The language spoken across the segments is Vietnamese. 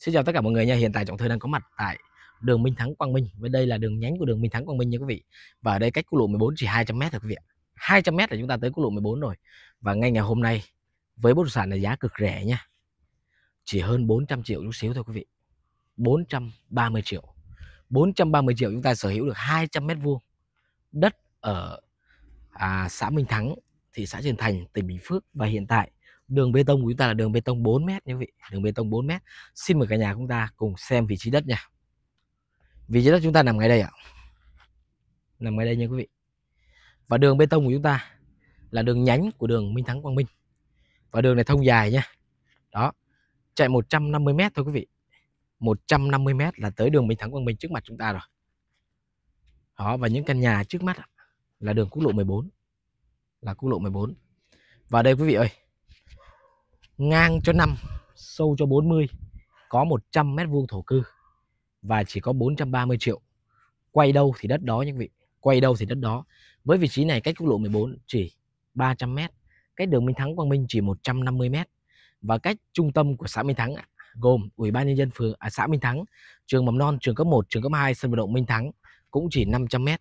Xin chào tất cả mọi người nha. Hiện tại Trọng Thư đang có mặt tại đường Minh Thắng Quang Minh. Và đây là đường nhánh của đường Minh Thắng Quang Minh nha quý vị. Và ở đây cách quốc lộ 14 chỉ 200 m thôi quý vị. 200 m là chúng ta tới quốc lộ 14 rồi. Và ngay ngày hôm nay với bất động sản là giá cực rẻ nha. Chỉ hơn 400 triệu chút xíu thôi quý vị. 430 triệu. 430 triệu chúng ta sở hữu được 200 m vuông đất ở à, xã Minh Thắng, thị xã Trần Thành, tỉnh Bình Phước và hiện tại đường bê tông của chúng ta là đường bê tông 4 mét nhé vị đường bê tông 4 mét xin mời cả nhà chúng ta cùng xem vị trí đất nha vị trí đất chúng ta nằm ngay đây ạ nằm ngay đây nha quý vị và đường bê tông của chúng ta là đường nhánh của đường Minh Thắng Quang Minh và đường này thông dài nha đó chạy 150 mét thôi quý vị 150 mét là tới đường Minh Thắng Quang Minh trước mặt chúng ta rồi đó và những căn nhà trước mắt là đường quốc lộ 14 là quốc lộ 14 và đây quý vị ơi ngang cho 5, sâu cho 40, có 100 mét vuông thổ cư và chỉ có 430 triệu. Quay đâu thì đất đó những vị, quay đâu thì đất đó. Với vị trí này cách quốc lộ 14 chỉ 300 mét, cách đường Minh Thắng Quang Minh chỉ 150 mét và cách trung tâm của xã Minh Thắng gồm Ủy ban nhân dân phường à, xã Minh Thắng, trường mầm non, trường cấp 1, trường cấp 2, sân vận động Minh Thắng cũng chỉ 500 mét.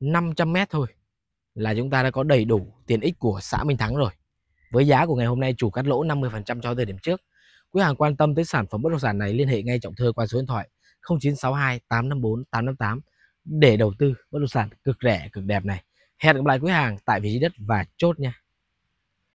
500 mét thôi là chúng ta đã có đầy đủ tiện ích của xã Minh Thắng rồi. Với giá của ngày hôm nay chủ cắt lỗ 50% với thời điểm trước. Quý hàng quan tâm tới sản phẩm bất động sản này liên hệ ngay Trọng Thơ qua số điện thoại 0962 854 858 để đầu tư bất động sản cực rẻ cực đẹp này. Hẹn gặp lại quý hàng tại vị trí đất và chốt nha.